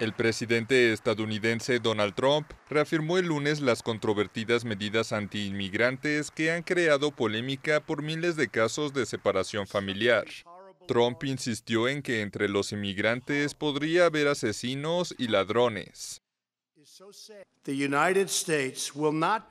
El presidente estadounidense Donald Trump reafirmó el lunes las controvertidas medidas antiinmigrantes que han creado polémica por miles de casos de separación familiar. Trump insistió en que entre los inmigrantes podría haber asesinos y ladrones.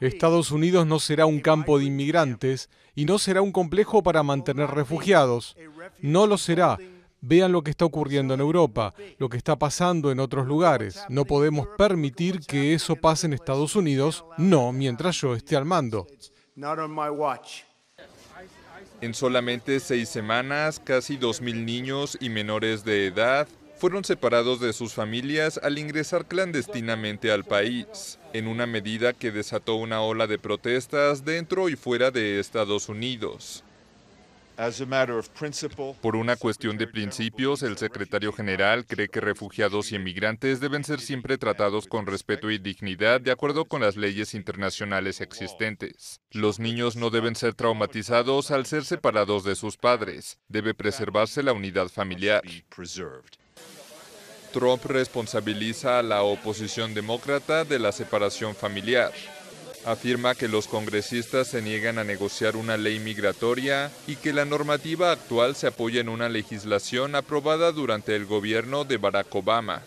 Estados Unidos no será un campo de inmigrantes y no será un complejo para mantener refugiados. No lo será, Vean lo que está ocurriendo en Europa, lo que está pasando en otros lugares. No podemos permitir que eso pase en Estados Unidos, no mientras yo esté al mando. En solamente seis semanas, casi 2.000 niños y menores de edad fueron separados de sus familias al ingresar clandestinamente al país, en una medida que desató una ola de protestas dentro y fuera de Estados Unidos. Por una cuestión de principios, el secretario general cree que refugiados y inmigrantes deben ser siempre tratados con respeto y dignidad de acuerdo con las leyes internacionales existentes. Los niños no deben ser traumatizados al ser separados de sus padres. Debe preservarse la unidad familiar. Trump responsabiliza a la oposición demócrata de la separación familiar. Afirma que los congresistas se niegan a negociar una ley migratoria y que la normativa actual se apoya en una legislación aprobada durante el gobierno de Barack Obama.